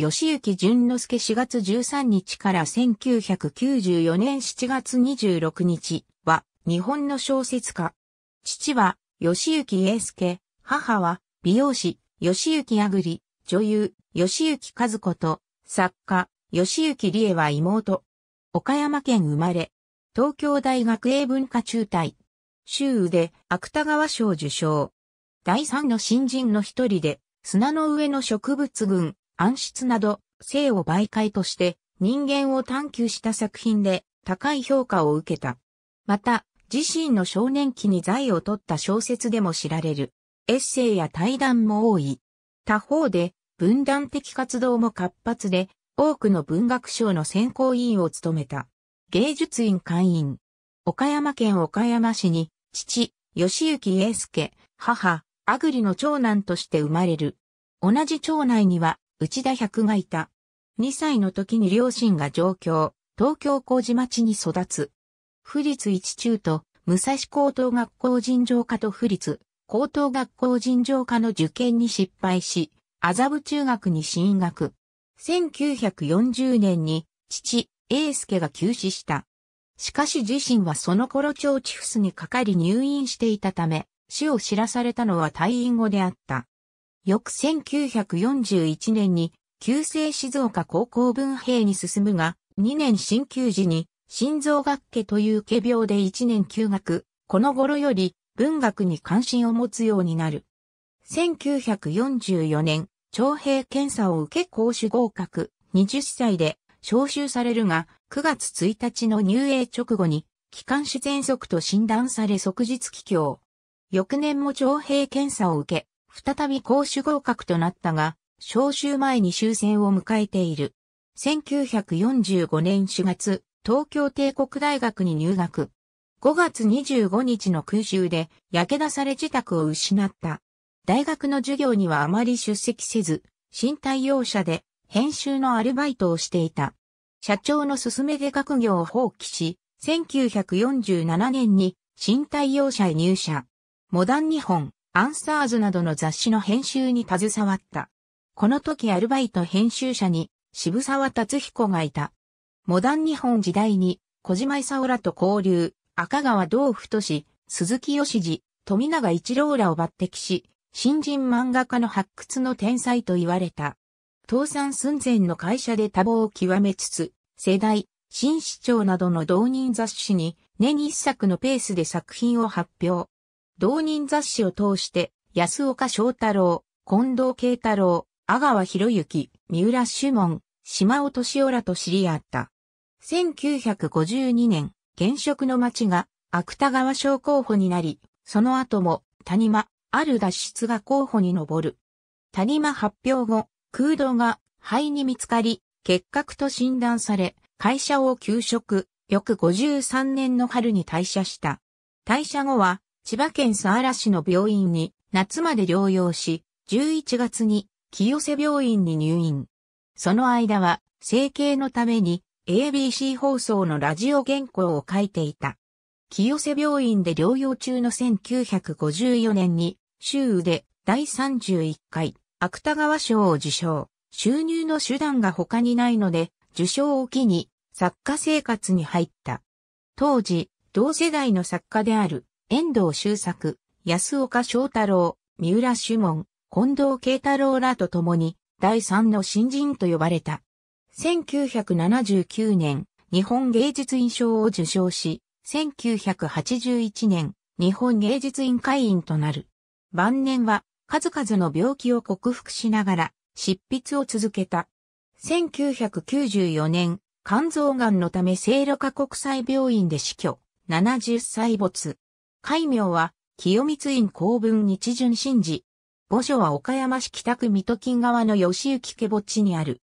吉行淳之介4月13日から1994年7月26日は日本の小説家。父は吉行英介、母は美容師、吉行あぐり、女優、吉行和子と作家、吉行理恵は妹。岡山県生まれ。東京大学英文科中退。州で芥川賞受賞。第三の新人の一人で、砂の上の植物群、暗室など、性を媒介として人間を探求した作品で高い評価を受けた。また、自身の少年期に財を取った小説でも知られる。エッセイや対談も多い。他方で、分断的活動も活発で、多くの文学賞の選考委員を務めた。芸術院会員。岡山県岡山市に、父、吉行英介、母、アグリの長男として生まれる。同じ町内には、内田百がいた。2歳の時に両親が上京、東京麹町に育つ。府立一中と武蔵高等学校尋常科と府立高等学校尋常科の受験に失敗し、麻布中学に進学。1940年に父、英介が急死した。しかし自身はその頃腸チフスにかかり入院していたため、死を知らされたのは退院後であった。翌1941年に、旧制静岡高校文兵に進むが、2年進級時に、心臓学家という家病で1年休学、この頃より文学に関心を持つようになる。1944年、徴兵検査を受け講師合格、20歳で召集されるが、9月1日の入営直後に、気管支喘息と診断され即日帰郷。翌年も徴兵検査を受け、再び公主合格となったが、召集前に終戦を迎えている。1945年4月、東京帝国大学に入学。5月25日の空襲で、焼け出され自宅を失った。大学の授業にはあまり出席せず、身体用者で編集のアルバイトをしていた。社長の勧めで学業を放棄し、1947年に身体用者へ入社。モダン日本、アンサーズなどの雑誌の編集に携わった。この時アルバイト編集者に渋沢達彦がいた。モダン日本時代に小島勲らと交流、赤川道夫とし、鈴木義次、富永一郎らを抜擢し、新人漫画家の発掘の天才と言われた。倒産寸前の会社で多忙を極めつつ、世代、新市長などの同人雑誌に年に一作のペースで作品を発表。同人雑誌を通して、安岡翔太郎、近藤慶太郎、阿川博之、三浦主門、島尾敏夫らと知り合った。1952年、現職の町が芥川賞候補になり、その後も谷間、ある脱出が候補に上る。谷間発表後、空洞が肺に見つかり、結核と診断され、会社を休職、翌53年の春に退社した。退社後は、千葉県佐原市の病院に夏まで療養し、11月に清瀬病院に入院。その間は、整形のために ABC 放送のラジオ原稿を書いていた。清瀬病院で療養中の1954年に、州で第31回芥川賞を受賞。収入の手段が他にないので、受賞を機に作家生活に入った。当時、同世代の作家である遠藤周作、安岡翔太郎、三浦主門、近藤慶太郎らと共に、第三の新人と呼ばれた。1979年、日本芸術院賞を受賞し、1981年、日本芸術院会員となる。晩年は、数々の病気を克服しながら、執筆を続けた。1994年、肝臓癌のため聖路加国際病院で死去、70歳没。戒名は、清光院公文日順神事。墓所は岡山市北区水戸金川の吉行家墓地にある。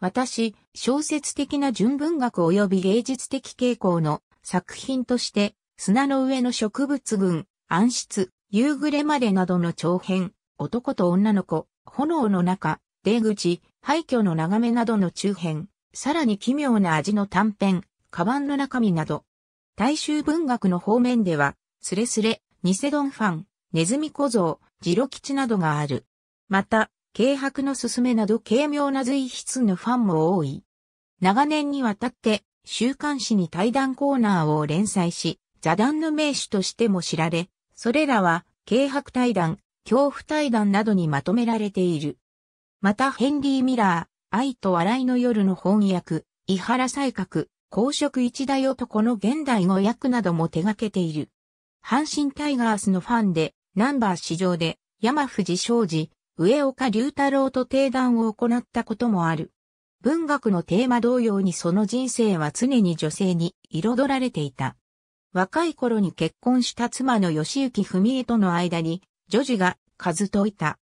私、小説的な純文学及び芸術的傾向の作品として、砂の上の植物群、暗室、夕暮れまでなどの長編、男と女の子、炎の中、出口、廃墟の眺めなどの中編、さらに奇妙な味の短編、カバンの中身など、大衆文学の方面では、スレスレ、ニセドンファン、ネズミ小僧、ジロ吉などがある。また、軽薄のすすめなど軽妙な随筆のファンも多い。長年にわたって、週刊誌に対談コーナーを連載し、座談の名手としても知られ、それらは、軽薄対談、恐怖対談などにまとめられている。またヘンリー・ミラー、愛と笑いの夜の翻訳、伊原才覚、公職一大男の現代語訳なども手掛けている。阪神タイガースのファンで、ナンバー市場で山藤昌司、上岡隆太郎と定談を行ったこともある。文学のテーマ同様にその人生は常に女性に彩られていた。若い頃に結婚した妻の吉行文江との間に、女児が数といた。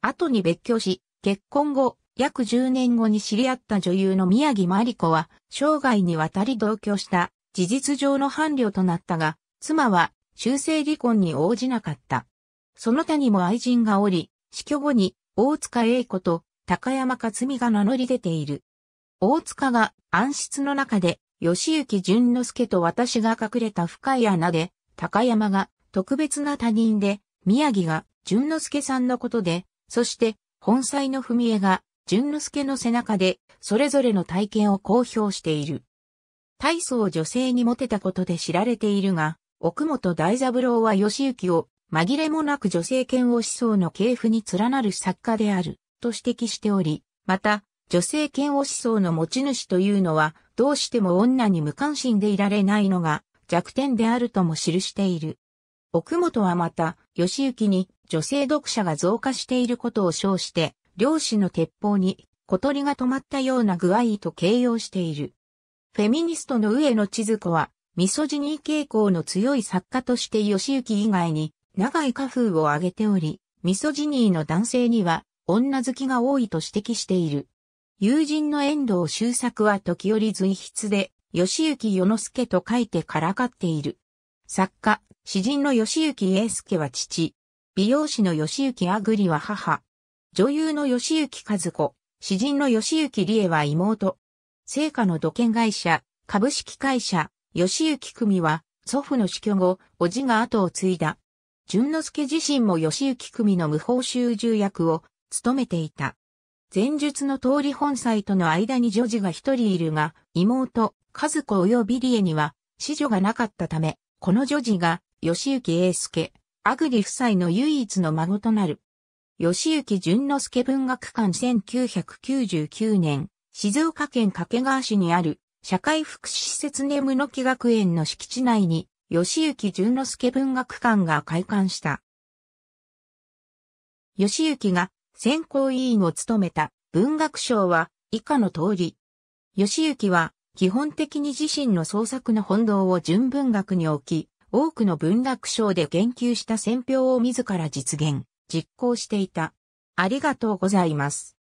後に別居し、結婚後、約10年後に知り合った女優の宮城真理子は、生涯にわたり同居した、事実上の伴侶となったが、妻は修正離婚に応じなかった。その他にも愛人がおり、死去後に大塚栄子と高山克美が名乗り出ている。大塚が暗室の中で吉行淳之介と私が隠れた深い穴で、高山が特別な他人で、宮城が淳之介さんのことで、そして本妻の文江が淳之介の背中で、それぞれの体験を公表している。大層女性にモテたことで知られているが、奥本大三郎は義行を紛れもなく女性権を思想の系譜に連なる作家であると指摘しており、また女性権を思想の持ち主というのはどうしても女に無関心でいられないのが弱点であるとも記している。奥本はまた、義行に女性読者が増加していることを称して、漁師の鉄砲に小鳥が止まったような具合と形容している。フェミニストの上野千鶴子は、ミソジニー傾向の強い作家として義行以外に、長い家風を挙げており、ミソジニーの男性には、女好きが多いと指摘している。友人の遠藤周作は時折随筆で、吉行世之助と書いてからかっている。作家、詩人の吉行英介は父。美容師の吉行あぐりは母。女優の吉行和子。詩人の吉行理恵は妹。聖火の土建会社、株式会社、義行組は、祖父の死去後、叔父が後を継いだ。淳之介自身も義行組の無報酬重役を務めていた。前述の通り本妻との間に女児が一人いるが、妹、和子及び理恵には、子女がなかったため、この女児が、吉行英介、アグリ夫妻の唯一の孫となる。吉行淳之介文学館1999年、静岡県掛川市にある社会福祉施設ネムの木学園の敷地内に、吉行淳之介文学館が開館した。吉行が選考委員を務めた文学賞は以下の通り。吉行は基本的に自身の創作の本堂を純文学に置き、多くの文学賞で言及した選評を自ら実現、実行していた。ありがとうございます。